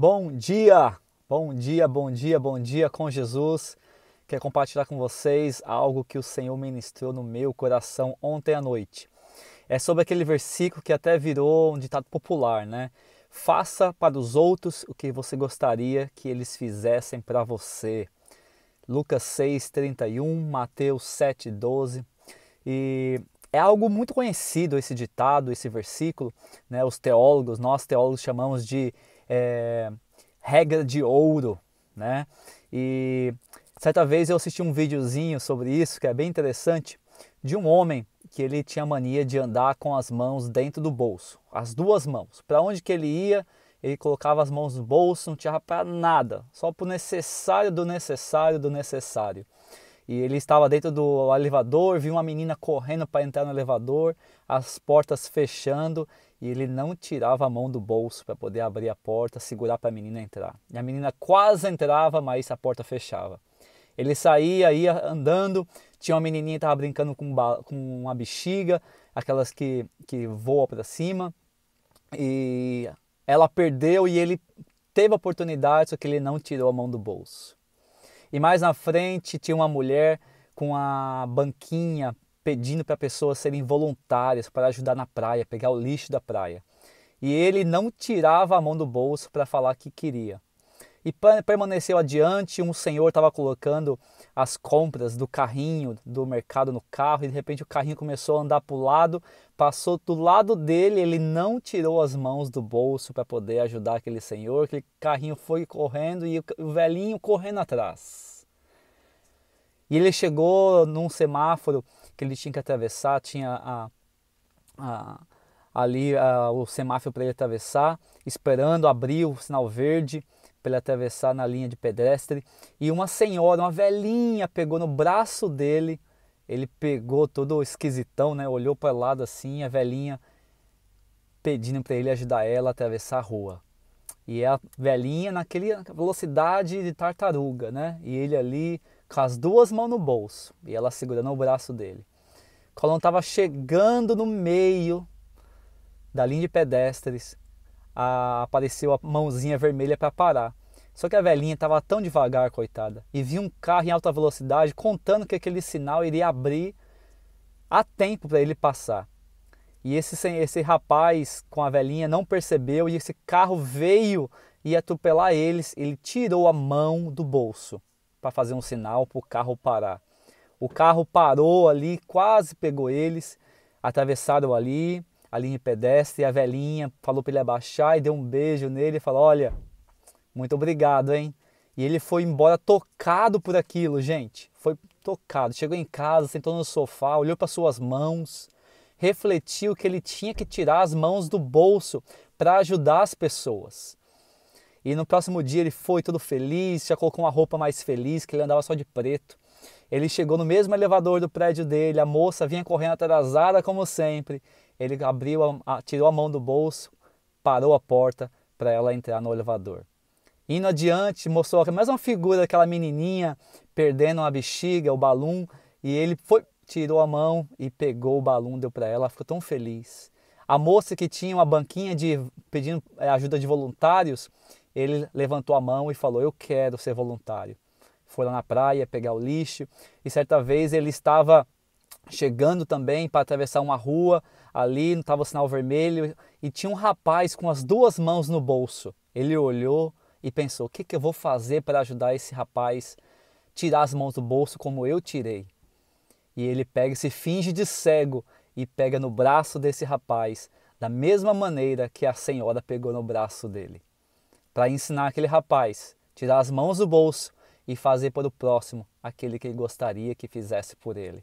Bom dia, bom dia, bom dia, bom dia com Jesus. Quero compartilhar com vocês algo que o Senhor ministrou no meu coração ontem à noite. É sobre aquele versículo que até virou um ditado popular, né? Faça para os outros o que você gostaria que eles fizessem para você. Lucas 31, Mateus 12. E é algo muito conhecido esse ditado, esse versículo, né? Os teólogos, nós teólogos chamamos de é, regra de ouro, né? E certa vez eu assisti um videozinho sobre isso que é bem interessante de um homem que ele tinha mania de andar com as mãos dentro do bolso, as duas mãos. Para onde que ele ia, ele colocava as mãos no bolso, não tinha para nada, só para o necessário do necessário do necessário. E ele estava dentro do elevador, viu uma menina correndo para entrar no elevador, as portas fechando, e ele não tirava a mão do bolso para poder abrir a porta, segurar para a menina entrar. E a menina quase entrava, mas a porta fechava. Ele saía, ia andando, tinha uma menininha que estava brincando com, com uma bexiga, aquelas que, que voam para cima, e ela perdeu e ele teve a oportunidade, só que ele não tirou a mão do bolso. E mais na frente tinha uma mulher com a banquinha pedindo para pessoas serem voluntárias para ajudar na praia, pegar o lixo da praia. E ele não tirava a mão do bolso para falar que queria e permaneceu adiante. Um senhor estava colocando as compras do carrinho do mercado no carro e de repente o carrinho começou a andar para o lado, passou do lado dele, ele não tirou as mãos do bolso para poder ajudar aquele senhor. Aquele carrinho foi correndo e o velhinho correndo atrás. E ele chegou num semáforo que ele tinha que atravessar, tinha a, a ali o semáforo para ele atravessar, esperando abrir o sinal verde para ele atravessar na linha de pedestre e uma senhora, uma velhinha, pegou no braço dele. Ele pegou todo esquisitão, né? Olhou para o lado assim, a velhinha pedindo para ele ajudar ela a atravessar a rua. E a velhinha naquele velocidade de tartaruga, né? E ele ali com as duas mãos no bolso e ela segurando o braço dele. Quando estava chegando no meio da linha de pedestres, a, apareceu a mãozinha vermelha para parar. Só que a velhinha estava tão devagar, coitada, e viu um carro em alta velocidade contando que aquele sinal iria abrir a tempo para ele passar. E esse, esse rapaz com a velhinha não percebeu e esse carro veio e atropelar eles. Ele tirou a mão do bolso para fazer um sinal para o carro parar. O carro parou ali, quase pegou eles, atravessaram ali, a linha pedestre. E a velhinha falou para ele abaixar e deu um beijo nele e falou: Olha, muito obrigado, hein? E ele foi embora tocado por aquilo, gente. Foi tocado. Chegou em casa, sentou no sofá, olhou para suas mãos, refletiu que ele tinha que tirar as mãos do bolso para ajudar as pessoas. E no próximo dia ele foi todo feliz, já colocou uma roupa mais feliz, que ele andava só de preto. Ele chegou no mesmo elevador do prédio dele, a moça vinha correndo atrasada como sempre. Ele abriu, a, a, tirou a mão do bolso, parou a porta para ela entrar no elevador. Indo adiante, mostrou é mais uma figura daquela menininha perdendo uma bexiga, o balão, e ele foi, tirou a mão e pegou o balão, deu para ela, ela ficou tão feliz. A moça que tinha uma banquinha de pedindo é, ajuda de voluntários, ele levantou a mão e falou: "Eu quero ser voluntário". Foi lá na praia pegar o lixo e certa vez ele estava chegando também para atravessar uma rua, ali não estava o sinal vermelho e tinha um rapaz com as duas mãos no bolso. Ele olhou, e pensou: o que, que eu vou fazer para ajudar esse rapaz tirar as mãos do bolso como eu tirei? E ele pega, se finge de cego e pega no braço desse rapaz, da mesma maneira que a senhora pegou no braço dele, para ensinar aquele rapaz tirar as mãos do bolso e fazer para o próximo aquele que ele gostaria que fizesse por ele.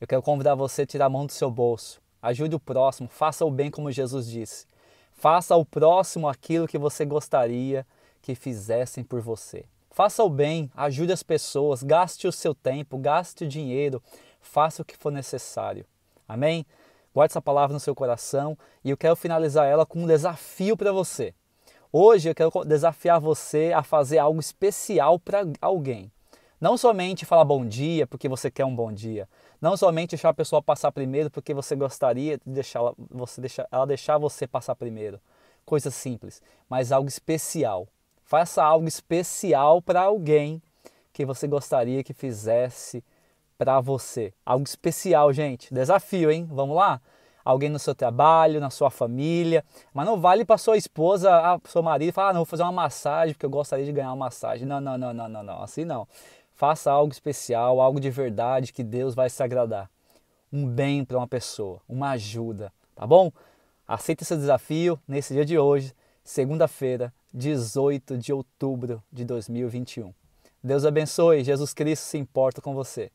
Eu quero convidar você a tirar a mão do seu bolso. Ajude o próximo, faça o bem como Jesus disse. Faça ao próximo aquilo que você gostaria que fizessem por você. Faça o bem, ajude as pessoas, gaste o seu tempo, gaste o dinheiro, faça o que for necessário. Amém? Guarde essa palavra no seu coração e eu quero finalizar ela com um desafio para você. Hoje eu quero desafiar você a fazer algo especial para alguém. Não somente falar bom dia porque você quer um bom dia. Não somente deixar a pessoa passar primeiro porque você gostaria de deixar ela, você deixar, ela deixar você passar primeiro. Coisa simples, mas algo especial. Faça algo especial para alguém que você gostaria que fizesse para você. Algo especial, gente. Desafio, hein? Vamos lá? Alguém no seu trabalho, na sua família. Mas não vale para sua esposa, ah, seu marido, falar, ah, não, vou fazer uma massagem porque eu gostaria de ganhar uma massagem. Não, não, não, não, não, não. Assim não. Faça algo especial, algo de verdade que Deus vai se agradar. Um bem para uma pessoa, uma ajuda, tá bom? Aceita esse desafio nesse dia de hoje, segunda-feira, 18 de outubro de 2021. Deus abençoe, Jesus Cristo se importa com você.